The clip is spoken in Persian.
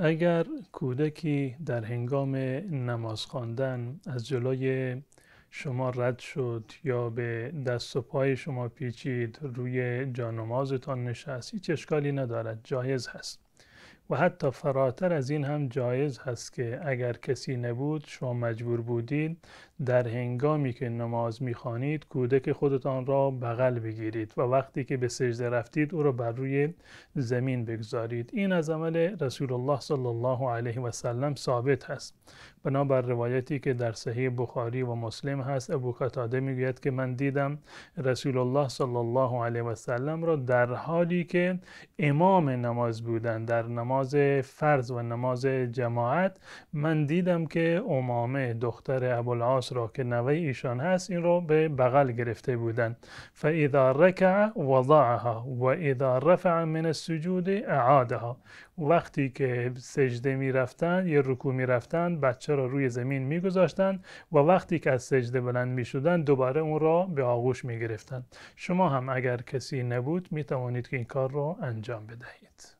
اگر کودکی در هنگام نماز خواندن از جلوی شما رد شد یا به دست و پای شما پیچید روی جانمازتان نشست هیچ اشکالی ندارد جایز هست و حتی فراتر از این هم جایز هست که اگر کسی نبود شما مجبور بودید در هنگامی که نماز میخوانید کودک خودتان را بغل بگیرید و وقتی که به سجده رفتید او را بر روی زمین بگذارید این از عمل رسول الله صلی الله علیه و سلم ثابت هست بنابر روایتی که در صحیح بخاری و مسلم هست ابو قتاده میگوید که من دیدم رسول الله صلی الله علیه و سلم را در حالی که امام نماز بودند در نماز نماز فرض و نماز جماعت من دیدم که امامه دختر ابوالعاص را که نوه ایشان هست این را به بغل گرفته بودند فاذا رکع وضعها و اذا رفع من السجود اعادها وقتی که سجده می رفتن یا رکوع می رفتن بچه را روی زمین می گذاشتن و وقتی که از سجده بلند می شدن دوباره اون را به آغوش می گرفتن شما هم اگر کسی نبود می توانید که این کار را انجام بدهید